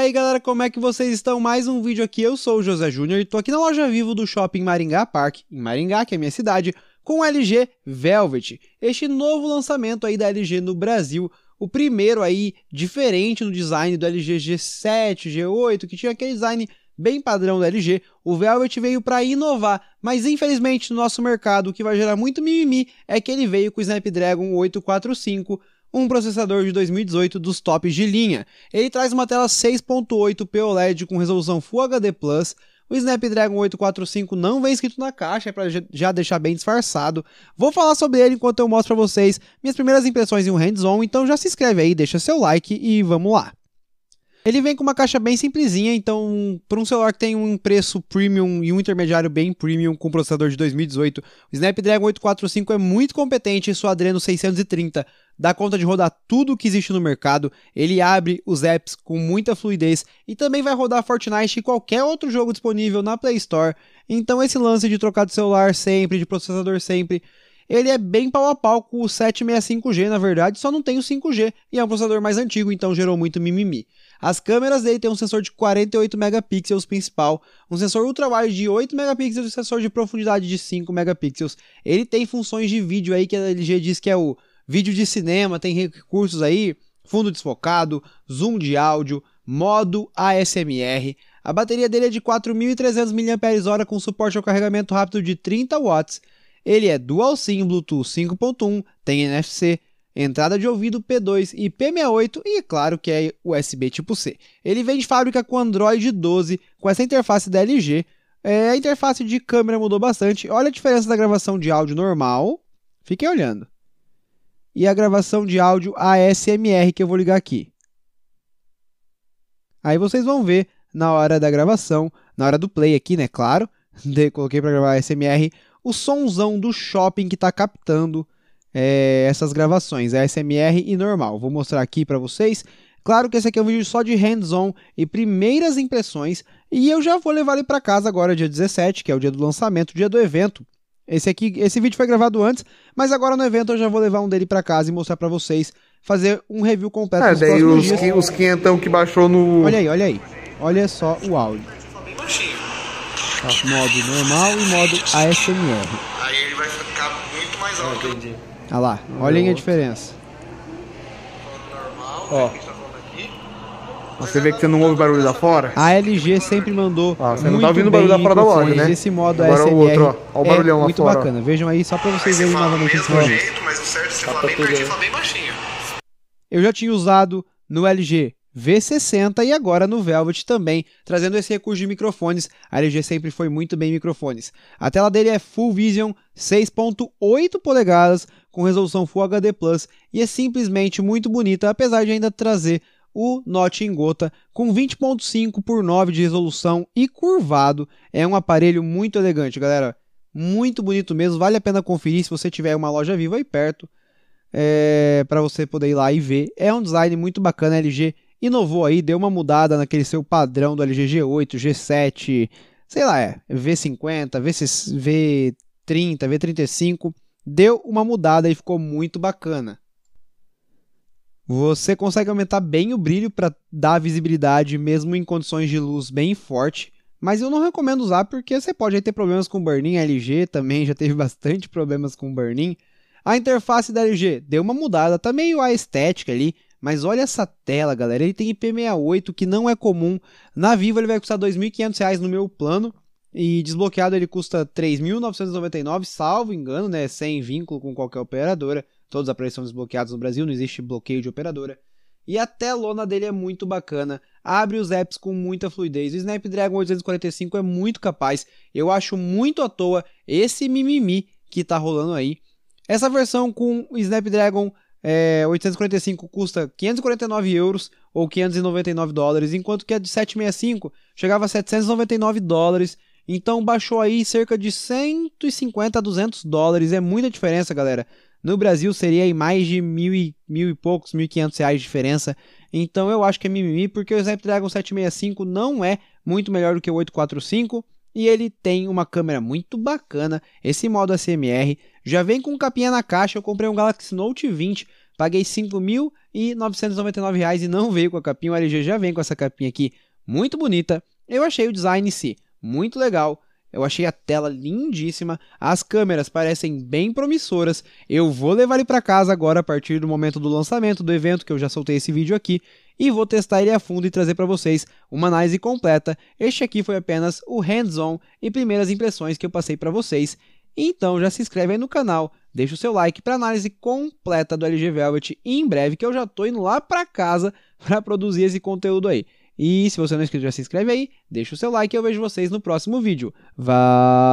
aí galera, como é que vocês estão? Mais um vídeo aqui, eu sou o José Júnior e tô aqui na loja Vivo do Shopping Maringá Park, em Maringá, que é minha cidade, com o LG Velvet, este novo lançamento aí da LG no Brasil, o primeiro aí diferente no design do LG G7, G8, que tinha aquele design bem padrão da LG, o Velvet veio para inovar, mas infelizmente no nosso mercado o que vai gerar muito mimimi é que ele veio com o Snapdragon 845, um processador de 2018 dos tops de linha. Ele traz uma tela 6.8 POLED com resolução Full HD+, o Snapdragon 845 não vem escrito na caixa, é para já deixar bem disfarçado. Vou falar sobre ele enquanto eu mostro para vocês minhas primeiras impressões em um hands-on, então já se inscreve aí, deixa seu like e vamos lá. Ele vem com uma caixa bem simplesinha, então para um celular que tem um preço premium e um intermediário bem premium com processador de 2018, o Snapdragon 845 é muito competente e sua Adreno 630 dá conta de rodar tudo o que existe no mercado, ele abre os apps com muita fluidez e também vai rodar Fortnite e qualquer outro jogo disponível na Play Store. Então esse lance de trocar de celular sempre, de processador sempre, ele é bem pau a pau com o 765G, na verdade, só não tem o 5G e é um processador mais antigo, então gerou muito mimimi. As câmeras dele tem um sensor de 48 megapixels principal, um sensor ultra-wide de 8 megapixels e um sensor de profundidade de 5 megapixels. Ele tem funções de vídeo aí que a LG diz que é o vídeo de cinema, tem recursos aí, fundo desfocado, zoom de áudio, modo ASMR. A bateria dele é de 4.300 mAh com suporte ao carregamento rápido de 30 watts. Ele é dual SIM Bluetooth 5.1, tem NFC, entrada de ouvido P2 e P68 e claro que é USB tipo C. Ele vem de fábrica com Android 12, com essa interface da LG. É, a interface de câmera mudou bastante. Olha a diferença da gravação de áudio normal. Fiquem olhando. E a gravação de áudio ASMR que eu vou ligar aqui. Aí vocês vão ver na hora da gravação, na hora do play aqui, né, claro, de, coloquei para gravar SMR, o somzão do shopping que tá captando é, essas gravações, é SMR e normal. Vou mostrar aqui para vocês. Claro que esse aqui é um vídeo só de hands-on e primeiras impressões, e eu já vou levar ele para casa agora, dia 17, que é o dia do lançamento, dia do evento. Esse aqui, esse vídeo foi gravado antes, mas agora no evento eu já vou levar um dele para casa e mostrar para vocês, fazer um review completo. Ah, daí os, dias. os quinhentão que baixou no... Olha aí, olha aí. Olha só o áudio tá? Modo normal e modo ASMR. Aí ele vai ficar muito mais alto. entendi. Olha lá, olhem a diferença. Normal, né, tá Ó. você vê que você não ouve barulho da fora? A LG sempre mandou. Ah, você não tá ouvindo barulho da fora da loja, né? Esse modo Agora ASMR o outro, ó. Olha o é barulhão é lá muito fora. bacana. Vejam aí só pra vocês verem novamente esse modo. É tá Eu já tinha usado no LG V60 e agora no Velvet também, trazendo esse recurso de microfones. A LG sempre foi muito bem em microfones. A tela dele é Full Vision 6.8 polegadas com resolução Full HD Plus e é simplesmente muito bonita, apesar de ainda trazer o Note em gota com 20.5 por 9 de resolução e curvado. É um aparelho muito elegante, galera. Muito bonito mesmo, vale a pena conferir se você tiver uma loja viva aí perto. É, eh, para você poder ir lá e ver. É um design muito bacana, LG inovou aí, deu uma mudada naquele seu padrão do LG g 8 G7, sei lá, é, V50, v V30, V35, deu uma mudada e ficou muito bacana. Você consegue aumentar bem o brilho para dar visibilidade mesmo em condições de luz bem forte, mas eu não recomendo usar porque você pode ter problemas com burn-in, LG também já teve bastante problemas com burn-in. A interface da LG deu uma mudada, tá meio a estética ali, mas olha essa tela, galera. Ele tem IP68, que não é comum. Na Vivo ele vai custar R$ 2.500 no meu plano. E desbloqueado ele custa 3.999, salvo engano, né? Sem vínculo com qualquer operadora. Todos os aparelhos são desbloqueados no Brasil, não existe bloqueio de operadora. E a telona dele é muito bacana, abre os apps com muita fluidez. O Snapdragon 845 é muito capaz. Eu acho muito à toa esse mimimi que tá rolando aí. Essa versão com o Snapdragon é, 845 custa 549 euros ou 599 dólares, enquanto que a de 765 chegava a 799 dólares. Então baixou aí cerca de 150 a 200 dólares. É muita diferença, galera. No Brasil seria aí mais de mil e, mil e poucos, mil e quinhentos reais de diferença. Então eu acho que é mimimi, porque o Snapdragon 765 não é muito melhor do que o 845 e ele tem uma câmera muito bacana, esse modo ACMR. Já vem com capinha na caixa, eu comprei um Galaxy Note 20, paguei R$ 5.999 e não veio com a capinha. O LG já vem com essa capinha aqui, muito bonita. Eu achei o design em si muito legal. Eu achei a tela lindíssima, as câmeras parecem bem promissoras. Eu vou levar ele para casa agora a partir do momento do lançamento do evento, que eu já soltei esse vídeo aqui, e vou testar ele a fundo e trazer para vocês uma análise completa. Este aqui foi apenas o hands-on e primeiras impressões que eu passei para vocês. Então já se inscreve aí no canal, deixa o seu like para análise completa do LG Velvet e em breve que eu já tô indo lá para casa para produzir esse conteúdo aí. E se você não é inscrito, já se inscreve aí, deixa o seu like e eu vejo vocês no próximo vídeo. Valeu!